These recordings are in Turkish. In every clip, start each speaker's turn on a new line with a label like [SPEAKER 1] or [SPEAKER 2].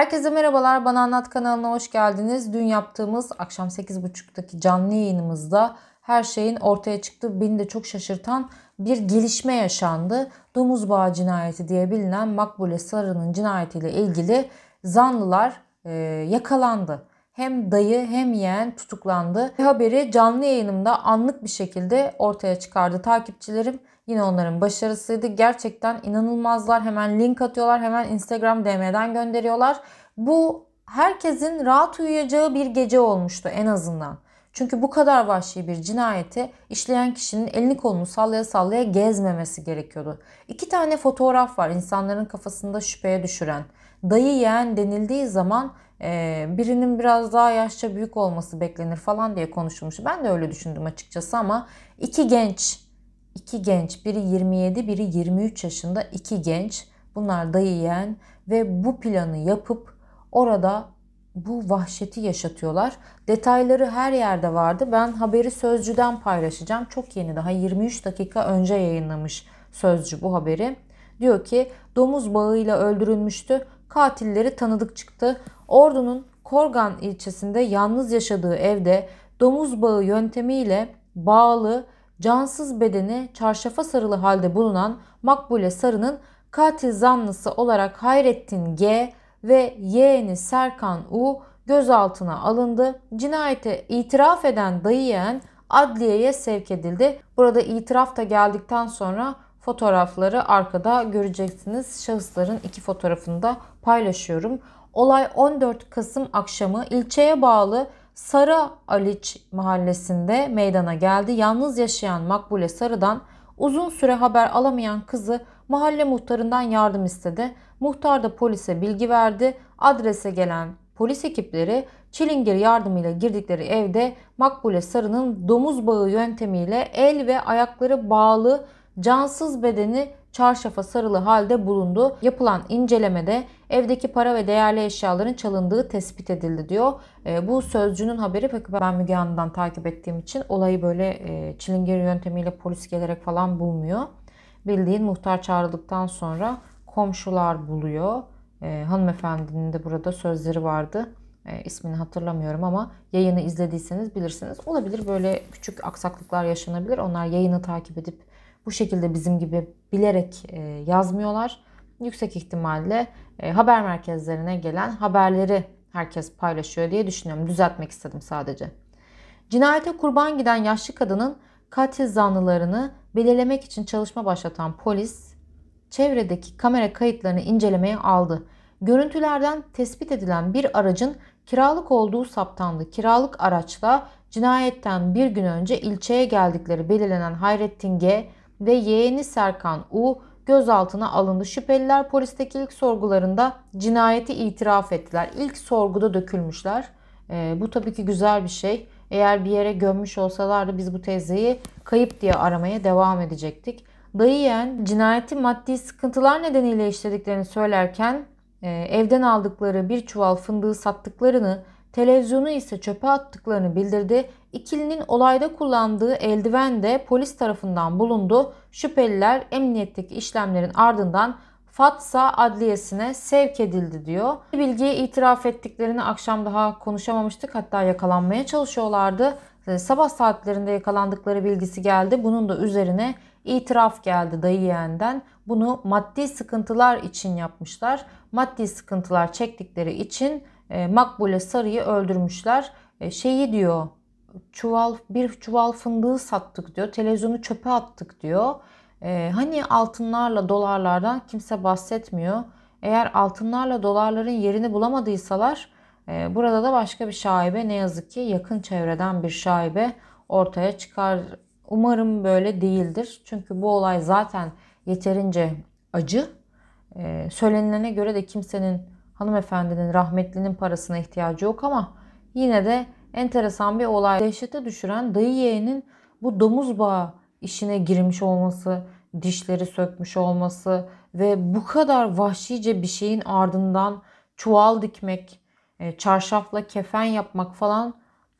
[SPEAKER 1] Herkese merhabalar. Bana Anlat kanalına hoş geldiniz. Dün yaptığımız akşam 8.30'daki canlı yayınımızda her şeyin ortaya çıktı. beni de çok şaşırtan bir gelişme yaşandı. Domuz Bağı cinayeti diye bilinen Makbule Sarı'nın cinayetiyle ilgili zanlılar e, yakalandı. Hem dayı hem yeğen tutuklandı. Haberi canlı yayınımda anlık bir şekilde ortaya çıkardı takipçilerim. Yine onların başarısıydı. Gerçekten inanılmazlar. Hemen link atıyorlar. Hemen Instagram DM'den gönderiyorlar. Bu herkesin rahat uyuyacağı bir gece olmuştu en azından. Çünkü bu kadar vahşi bir cinayeti işleyen kişinin elini kolunu sallaya sallaya gezmemesi gerekiyordu. İki tane fotoğraf var insanların kafasında şüpheye düşüren. Dayı yeğen denildiği zaman e, birinin biraz daha yaşça büyük olması beklenir falan diye konuşulmuş. Ben de öyle düşündüm açıkçası ama iki genç İki genç, biri 27, biri 23 yaşında iki genç. Bunlar dayı yeğen ve bu planı yapıp orada bu vahşeti yaşatıyorlar. Detayları her yerde vardı. Ben haberi Sözcü'den paylaşacağım. Çok yeni daha 23 dakika önce yayınlamış Sözcü bu haberi. Diyor ki domuz bağıyla öldürülmüştü. Katilleri tanıdık çıktı. Ordu'nun Korgan ilçesinde yalnız yaşadığı evde domuz bağı yöntemiyle bağlı cansız bedeni çarşafa sarılı halde bulunan Makbule Sarı'nın katil zanlısı olarak Hayrettin G ve yeğeni Serkan U gözaltına alındı. Cinayete itiraf eden dayı yeğen adliyeye sevk edildi. Burada itiraf da geldikten sonra fotoğrafları arkada göreceksiniz. Şahısların iki fotoğrafını da paylaşıyorum. Olay 14 Kasım akşamı ilçeye bağlı Sara Aliç mahallesinde meydana geldi. Yalnız yaşayan Makbule Sarı'dan uzun süre haber alamayan kızı mahalle muhtarından yardım istedi. Muhtar da polise bilgi verdi. Adrese gelen polis ekipleri çilingir yardımıyla girdikleri evde Makbule Sarı'nın domuz bağı yöntemiyle el ve ayakları bağlı cansız bedeni çarşafa sarılı halde bulundu. Yapılan incelemede evdeki para ve değerli eşyaların çalındığı tespit edildi diyor. E, bu sözcünün haberi peki ben Müge Anlı'dan takip ettiğim için olayı böyle e, çilingir yöntemiyle polis gelerek falan bulmuyor. Bildiğin muhtar çağrıldıktan sonra komşular buluyor. E, hanımefendinin de burada sözleri vardı. E, ismini hatırlamıyorum ama yayını izlediyseniz bilirsiniz. Olabilir böyle küçük aksaklıklar yaşanabilir. Onlar yayını takip edip bu şekilde bizim gibi bilerek e, yazmıyorlar. Yüksek ihtimalle e, haber merkezlerine gelen haberleri herkes paylaşıyor diye düşünüyorum. Düzeltmek istedim sadece. Cinayete kurban giden yaşlı kadının katil zanlılarını belirlemek için çalışma başlatan polis çevredeki kamera kayıtlarını incelemeye aldı. Görüntülerden tespit edilen bir aracın kiralık olduğu saptandı. Kiralık araçla cinayetten bir gün önce ilçeye geldikleri belirlenen Hayrettin G ve yeğeni Serkan U gözaltına alındı. Şüpheliler polisteki ilk sorgularında cinayeti itiraf ettiler. İlk sorguda dökülmüşler. E, bu tabii ki güzel bir şey. Eğer bir yere gömmüş olsalardı biz bu teyzeyi kayıp diye aramaya devam edecektik. Dayıyen cinayeti maddi sıkıntılar nedeniyle işlediklerini söylerken e, evden aldıkları bir çuval fındığı sattıklarını televizyonu ise çöpe attıklarını bildirdi. İkilinin olayda kullandığı eldiven de polis tarafından bulundu. Şüpheliler emniyetteki işlemlerin ardından Fatsa Adliyesi'ne sevk edildi diyor. Bilgiye itiraf ettiklerini akşam daha konuşamamıştık. Hatta yakalanmaya çalışıyorlardı. Ee, sabah saatlerinde yakalandıkları bilgisi geldi. Bunun da üzerine itiraf geldi dayı yeğenden. Bunu maddi sıkıntılar için yapmışlar. Maddi sıkıntılar çektikleri için e, makbule Sarı'yı öldürmüşler. E, şeyi diyor çuval bir çuval fındığı sattık diyor. Televizyonu çöpe attık diyor. E, hani altınlarla dolarlardan kimse bahsetmiyor. Eğer altınlarla dolarların yerini bulamadıysalar burada da başka bir şaibe ne yazık ki yakın çevreden bir şaibe ortaya çıkar. Umarım böyle değildir. Çünkü bu olay zaten yeterince acı. söylenilene göre de kimsenin hanımefendinin rahmetlinin parasına ihtiyacı yok ama yine de enteresan bir olay. Dehşete düşüren dayı yeğenin bu domuz bağı işine girmiş olması, dişleri sökmüş olması ve bu kadar vahşice bir şeyin ardından çuval dikmek, e, çarşafla kefen yapmak falan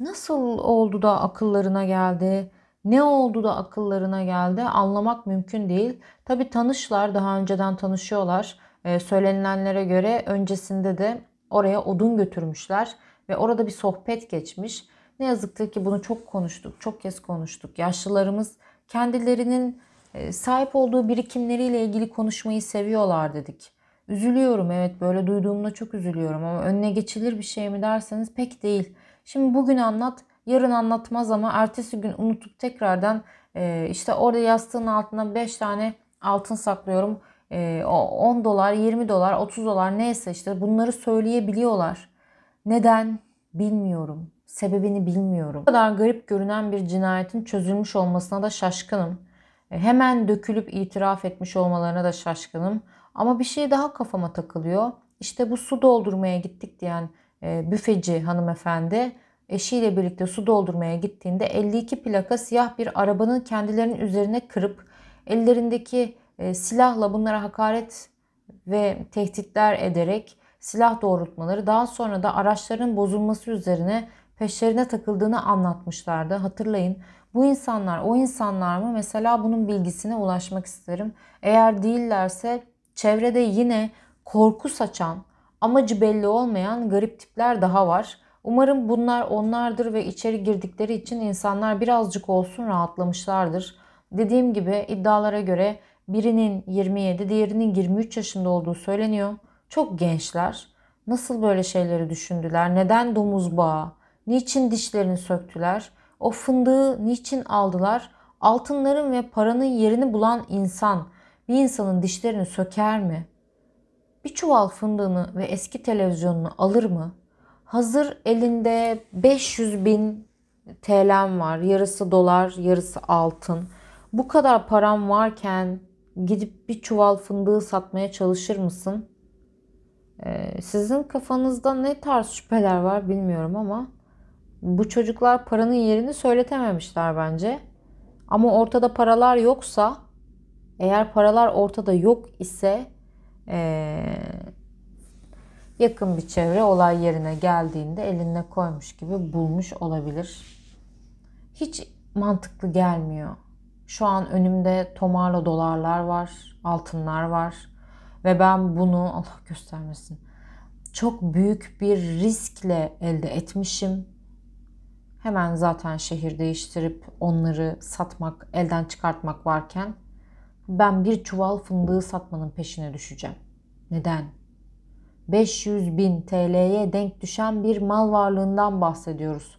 [SPEAKER 1] nasıl oldu da akıllarına geldi? Ne oldu da akıllarına geldi? Anlamak mümkün değil. Tabi tanışlar, daha önceden tanışıyorlar. Ee, söylenilenlere göre öncesinde de oraya odun götürmüşler ve orada bir sohbet geçmiş. Ne yazık ki bunu çok konuştuk, çok kez konuştuk. Yaşlılarımız kendilerinin e, sahip olduğu birikimleriyle ilgili konuşmayı seviyorlar dedik. Üzülüyorum evet böyle duyduğumda çok üzülüyorum ama önüne geçilir bir şey mi derseniz pek değil. Şimdi bugün anlat yarın anlatmaz ama ertesi gün unutup tekrardan e, işte orada yastığın altına 5 tane altın saklıyorum 10 ee, dolar, 20 dolar, 30 dolar neyse işte bunları söyleyebiliyorlar. Neden? Bilmiyorum. Sebebini bilmiyorum. Bu kadar garip görünen bir cinayetin çözülmüş olmasına da şaşkınım. Ee, hemen dökülüp itiraf etmiş olmalarına da şaşkınım. Ama bir şey daha kafama takılıyor. İşte bu su doldurmaya gittik diyen e, büfeci hanımefendi eşiyle birlikte su doldurmaya gittiğinde 52 plaka siyah bir arabanın kendilerinin üzerine kırıp ellerindeki e, silahla bunlara hakaret ve tehditler ederek silah doğrultmaları daha sonra da araçların bozulması üzerine peşlerine takıldığını anlatmışlardı. Hatırlayın bu insanlar o insanlar mı mesela bunun bilgisine ulaşmak isterim. Eğer değillerse çevrede yine korku saçan amacı belli olmayan garip tipler daha var. Umarım bunlar onlardır ve içeri girdikleri için insanlar birazcık olsun rahatlamışlardır. Dediğim gibi iddialara göre Birinin 27, diğerinin 23 yaşında olduğu söyleniyor. Çok gençler. Nasıl böyle şeyleri düşündüler? Neden domuz bağı? Niçin dişlerini söktüler? O fındığı niçin aldılar? Altınların ve paranın yerini bulan insan bir insanın dişlerini söker mi? Bir çuval fındığını ve eski televizyonunu alır mı? Hazır elinde 500 bin TL'm var. Yarısı dolar, yarısı altın. Bu kadar param varken gidip bir çuval fındığı satmaya çalışır mısın? Ee, sizin kafanızda ne tarz şüpheler var bilmiyorum ama bu çocuklar paranın yerini söyletememişler bence. Ama ortada paralar yoksa eğer paralar ortada yok ise ee, yakın bir çevre olay yerine geldiğinde eline koymuş gibi bulmuş olabilir. Hiç mantıklı gelmiyor. Şu an önümde tomarla dolarlar var, altınlar var ve ben bunu Allah göstermesin. Çok büyük bir riskle elde etmişim. Hemen zaten şehir değiştirip onları satmak, elden çıkartmak varken ben bir çuval fındığı satmanın peşine düşeceğim. Neden? 500 bin TL'ye denk düşen bir mal varlığından bahsediyoruz.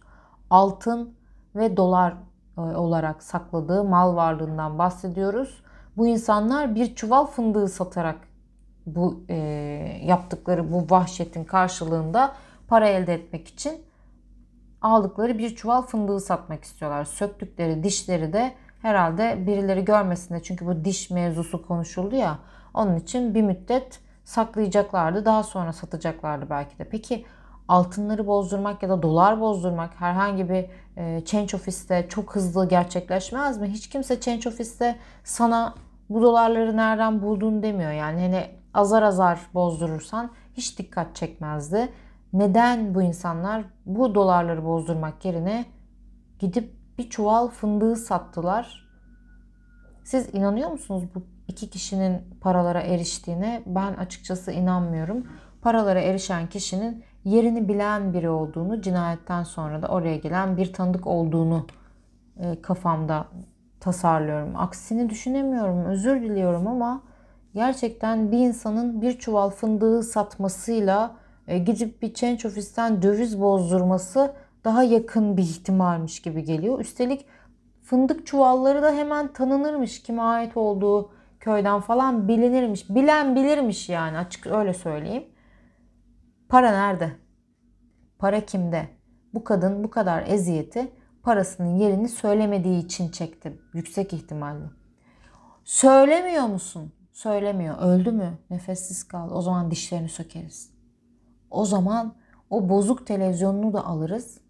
[SPEAKER 1] Altın ve dolar e, olarak sakladığı mal varlığından bahsediyoruz. Bu insanlar bir çuval fındığı satarak bu e, yaptıkları bu vahşetin karşılığında para elde etmek için aldıkları bir çuval fındığı satmak istiyorlar. Söktükleri dişleri de herhalde birileri görmesinde çünkü bu diş mevzusu konuşuldu ya onun için bir müddet saklayacaklardı. Daha sonra satacaklardı belki de. Peki altınları bozdurmak ya da dolar bozdurmak herhangi bir e, change ofiste çok hızlı gerçekleşmez mi? Hiç kimse change ofiste sana bu dolarları nereden buldun demiyor. Yani hani azar azar bozdurursan hiç dikkat çekmezdi. Neden bu insanlar bu dolarları bozdurmak yerine gidip bir çuval fındığı sattılar? Siz inanıyor musunuz bu iki kişinin paralara eriştiğine? Ben açıkçası inanmıyorum. Paralara erişen kişinin yerini bilen biri olduğunu, cinayetten sonra da oraya gelen bir tanıdık olduğunu e, kafamda tasarlıyorum. Aksini düşünemiyorum. Özür diliyorum ama gerçekten bir insanın bir çuval fındığı satmasıyla e, gidip bir change ofisten döviz bozdurması daha yakın bir ihtimalmiş gibi geliyor. Üstelik fındık çuvalları da hemen tanınırmış kime ait olduğu köyden falan bilinirmiş. Bilen bilirmiş yani açık öyle söyleyeyim. Para nerede? Para kimde? Bu kadın bu kadar eziyeti parasının yerini söylemediği için çekti yüksek ihtimalle. Söylemiyor musun? Söylemiyor. Öldü mü? Nefessiz kaldı. O zaman dişlerini sökeriz. O zaman o bozuk televizyonunu da alırız.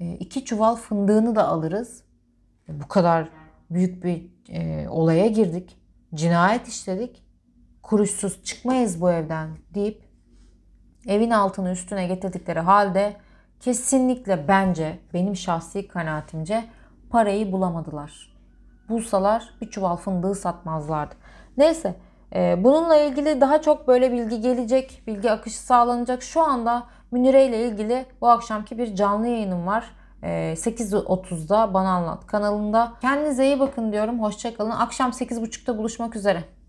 [SPEAKER 1] E, iki çuval fındığını da alırız. E, bu kadar büyük bir e, olaya girdik. Cinayet işledik. Kuruşsuz çıkmayız bu evden deyip evin altını üstüne getirdikleri halde kesinlikle bence benim şahsi kanaatimce parayı bulamadılar. Bulsalar bir çuval fındığı satmazlardı. Neyse e, bununla ilgili daha çok böyle bilgi gelecek, bilgi akışı sağlanacak. Şu anda Münire ile ilgili bu akşamki bir canlı yayınım var. 8.30'da e, Bana Anlat kanalında. Kendinize iyi bakın diyorum. Hoşçakalın. Akşam 8.30'da buluşmak üzere.